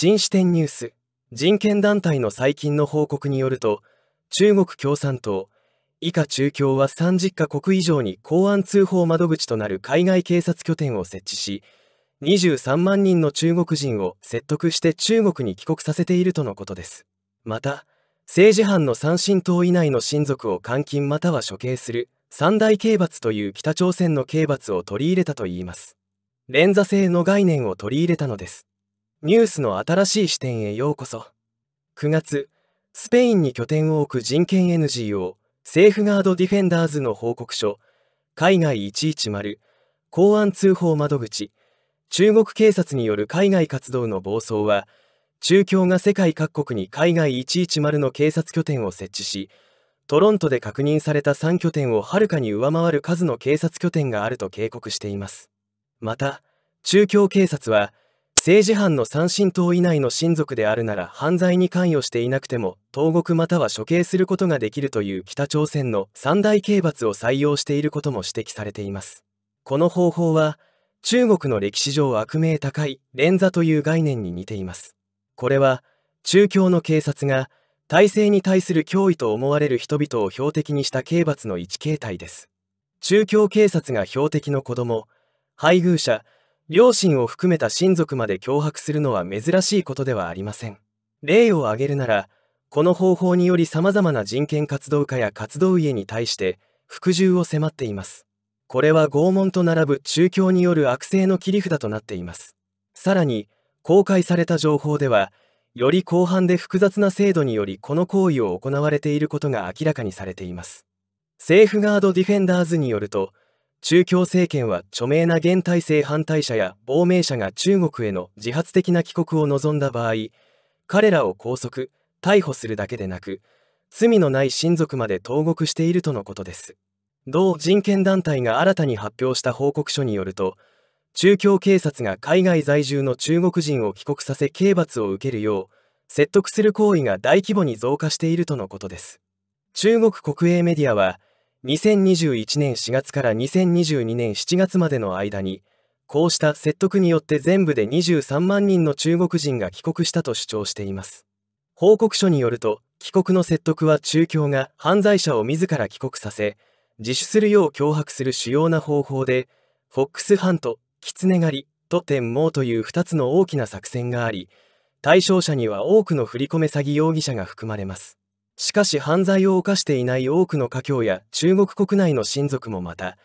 新視点ニュース人権団体の最近の報告によると中国共産党以下中共は30カ国以上に公安通報窓口となる海外警察拠点を設置し23万人の中国人を説得して中国に帰国させているとのことですまた政治犯の三親党以内の親族を監禁または処刑する三大刑罰という北朝鮮の刑罰を取り入れたといいます連座制の概念を取り入れたのですニュースの新しい視点へようこそ9月スペインに拠点を置く人権 NGO セーフガードディフェンダーズの報告書海外110公安通報窓口中国警察による海外活動の暴走は中共が世界各国に海外110の警察拠点を設置しトロントで確認された3拠点をはるかに上回る数の警察拠点があると警告していますまた中共警察は政治犯の三親党以内の親族であるなら犯罪に関与していなくても投獄または処刑することができるという北朝鮮の三大刑罰を採用していることも指摘されていますこの方法は中国の歴史上悪名高い連座という概念に似ていますこれは中共の警察が体制に対する脅威と思われる人々を標的にした刑罰の一形態です中共警察が標的の子供配偶者両親を含めた親族まで脅迫するのは珍しいことではありません例を挙げるならこの方法により様々な人権活動家や活動家に対して服従を迫っていますこれは拷問と並ぶ中共による悪性の切り札となっていますさらに公開された情報ではより広範で複雑な制度によりこの行為を行われていることが明らかにされていますセーフガードディフェンダーズによると中共政権は著名な現体制反対者や亡命者が中国への自発的な帰国を望んだ場合彼らを拘束逮捕するだけでなく罪のない親族まで投獄しているとのことです同人権団体が新たに発表した報告書によると中共警察が海外在住の中国人を帰国させ刑罰を受けるよう説得する行為が大規模に増加しているとのことです中国国営メディアは2021年4月から2022年7月までの間にこうした説得によって全部で23万人の中国人が帰国したと主張しています報告書によると帰国の説得は中共が犯罪者を自ら帰国させ自首するよう脅迫する主要な方法でフォックスハントキツネ狩りと天網という2つの大きな作戦があり対象者には多くの振り込め詐欺容疑者が含まれますしかし犯罪を犯していない多くの華僑や中国国内の親族もまた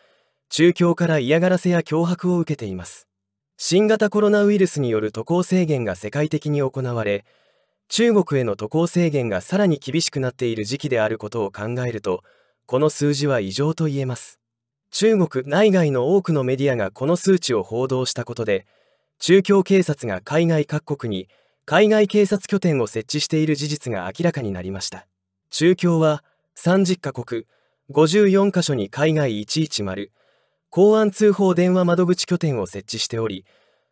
中共から嫌がらせや脅迫を受けています新型コロナウイルスによる渡航制限が世界的に行われ中国への渡航制限がさらに厳しくなっている時期であることを考えるとこの数字は異常と言えます中国内外の多くのメディアがこの数値を報道したことで中共警察が海外各国に海外警察拠点を設置している事実が明らかになりました中共は30カ国54カ所に海外110公安通報電話窓口拠点を設置しており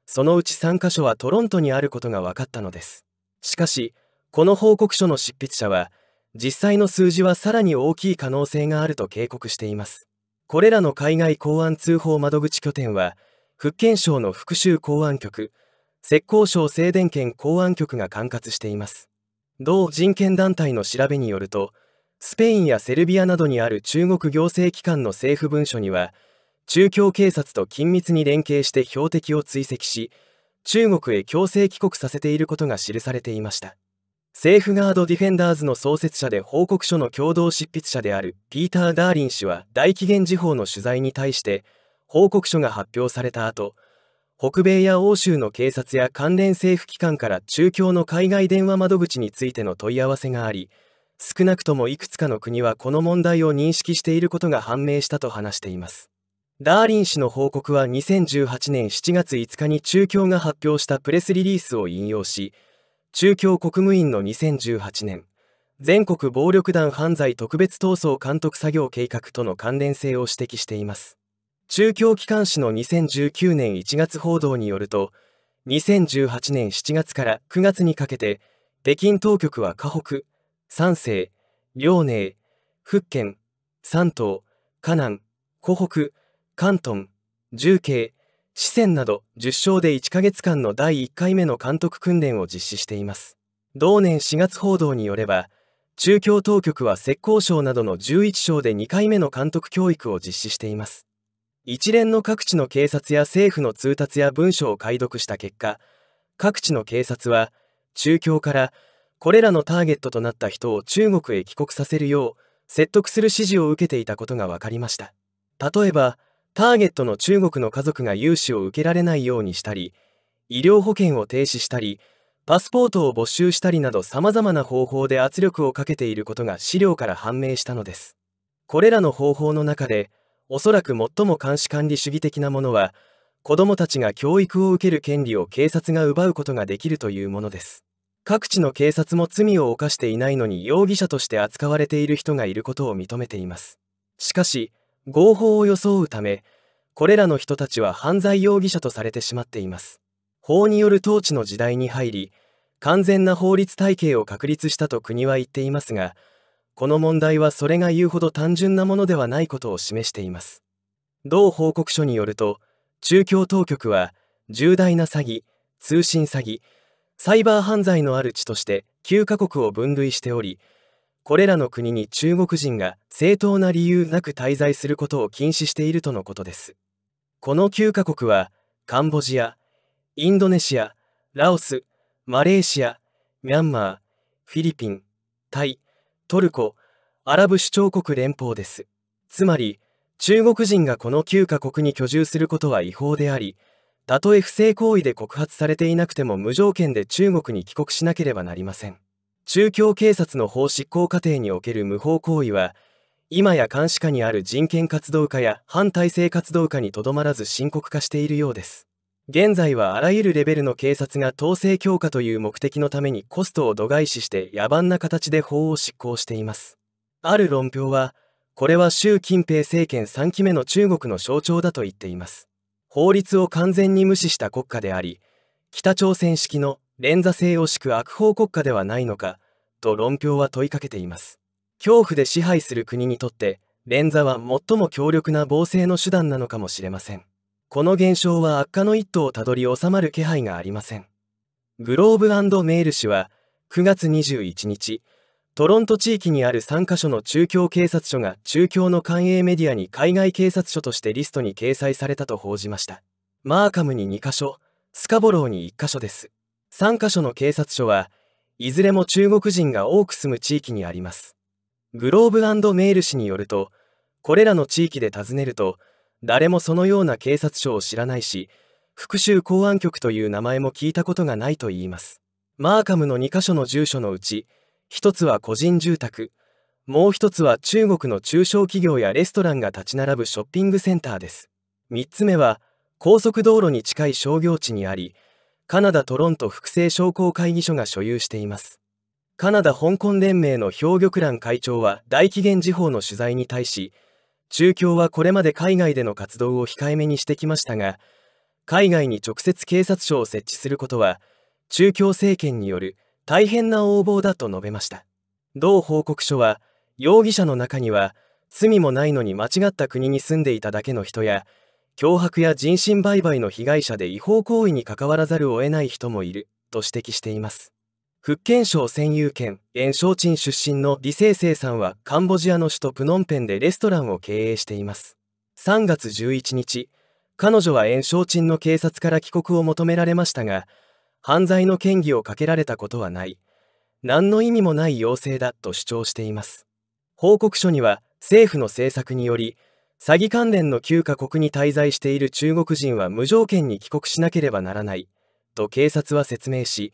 そのうち3カ所はトロントにあることが分かったのですしかしこの報告書の執筆者は実際の数字はさらに大きい可能性があると警告していますこれらの海外公安通報窓口拠点は福建省の福州公安局浙江省静電圏公安局が管轄しています同人権団体の調べによるとスペインやセルビアなどにある中国行政機関の政府文書には中共警察と緊密に連携して標的を追跡し中国へ強制帰国させていることが記されていましたセーフガード・ディフェンダーズの創設者で報告書の共同執筆者であるピーター・ダーリン氏は大紀元時報の取材に対して報告書が発表された後北米や欧州の警察や関連政府機関から中共の海外電話窓口についての問い合わせがあり少なくともいくつかの国はこの問題を認識していることが判明したと話していますダーリン氏の報告は2018年7月5日に中共が発表したプレスリリースを引用し中共国務院の2018年全国暴力団犯罪特別闘争監督作業計画との関連性を指摘しています中共機関紙の2019年1月報道によると2018年7月から9月にかけて北京当局は河北山西遼寧福建山東河南湖北関東重慶四川など10省で1ヶ月間の第1回目の監督訓練を実施しています同年4月報道によれば中共当局は浙江省などの11省で2回目の監督教育を実施しています一連の各地の警察や政府の通達や文書を解読した結果各地の警察は中共からこれらのターゲットとなった人を中国へ帰国させるよう説得する指示を受けていたことが分かりました例えばターゲットの中国の家族が融資を受けられないようにしたり医療保険を停止したりパスポートを没収したりなど様々な方法で圧力をかけていることが資料から判明したのですこれらの方法の中でおそらく最も監視管理主義的なものは子どもたちが教育を受ける権利を警察が奪うことができるというものです各地の警察も罪を犯していないのに容疑者として扱われている人がいることを認めていますしかし合法を装うためこれらの人たちは犯罪容疑者とされてしまっています法による統治の時代に入り完全な法律体系を確立したと国は言っていますがこの問題はそれが言うほど単純なものではないことを示しています同報告書によると中共当局は重大な詐欺通信詐欺サイバー犯罪のある地として9カ国を分類しておりこれらの国に中国人が正当な理由なく滞在することを禁止しているとのことですこの9カ国はカンボジアインドネシアラオスマレーシアミャンマーフィリピンタイトルコ、アラブ首長国連邦です。つまり、中国人がこの9カ国に居住することは違法であり、たとえ不正行為で告発されていなくても無条件で中国に帰国しなければなりません。中共警察の法執行過程における無法行為は、今や監視下にある人権活動家や反体制活動家にとどまらず深刻化しているようです。現在はあらゆるレベルの警察が統制強化という目的のためにコストを度外視して野蛮な形で法を執行しています。ある論評は、これは習近平政権3期目の中国の象徴だと言っています。法律を完全に無視した国家であり、北朝鮮式の連座制を敷く悪法国家ではないのか、と論評は問いかけています。恐怖で支配する国にとって、連座は最も強力な防制の手段なのかもしれません。この現象は悪化の一途をたどり収まる気配がありません。グローブメール氏は9月21日、トロント地域にある3カ所の中共警察署が中共の官営メディアに海外警察署としてリストに掲載されたと報じました。マーカムに2カ所、スカボローに1カ所です。3カ所の警察署はいずれも中国人が多く住む地域にあります。グローブメール氏によると、これらの地域で尋ねると、誰もそのような警察署を知らないし復讐公安局という名前も聞いたことがないといいますマーカムの2カ所の住所のうち1つは個人住宅もう1つは中国の中小企業やレストランが立ち並ぶショッピングセンターです3つ目は高速道路に近い商業地にありカナダ・トロント複製商工会議所が所有していますカナダ香港連盟の評玉蘭会長は大紀元時報の取材に対し中共はこれまで海外での活動を控えめにしてきましたが海外に直接警察署を設置することは中共政権による大変な横暴だと述べました同報告書は容疑者の中には罪もないのに間違った国に住んでいただけの人や脅迫や人身売買の被害者で違法行為に関わらざるを得ない人もいると指摘しています福建省占有権、炎昇鎮出身の李清生さんはカンボジアの首都プノンペンでレストランを経営しています。3月11日、彼女は炎昇鎮の警察から帰国を求められましたが、犯罪の嫌疑をかけられたことはない。何の意味もない要請だと主張しています。報告書には、政府の政策により、詐欺関連の9カ国に滞在している中国人は無条件に帰国しなければならない、と警察は説明し、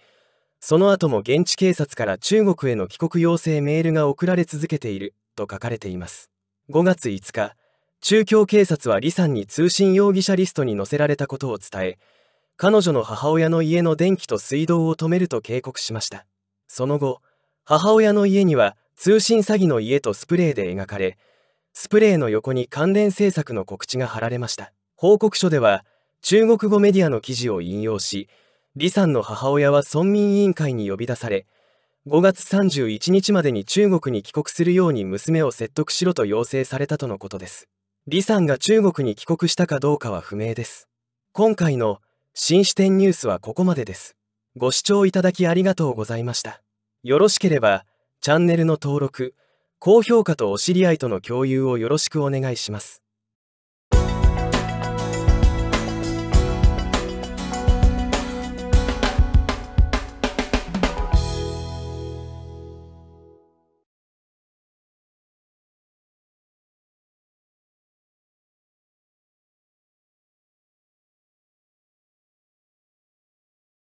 その後も現地警察から中国への帰国要請メールが送られ続けていると書かれています5月5日中京警察は李さんに通信容疑者リストに載せられたことを伝え彼女の母親の家の電気と水道を止めると警告しましたその後母親の家には通信詐欺の家とスプレーで描かれスプレーの横に関連政策の告知が貼られました報告書では中国語メディアの記事を引用し李さんの母親は村民委員会に呼び出され5月31日までに中国に帰国するように娘を説得しろと要請されたとのことです李さんが中国に帰国したかどうかは不明です今回の新視点ニュースはここまでですご視聴いただきありがとうございましたよろしければチャンネルの登録高評価とお知り合いとの共有をよろしくお願いします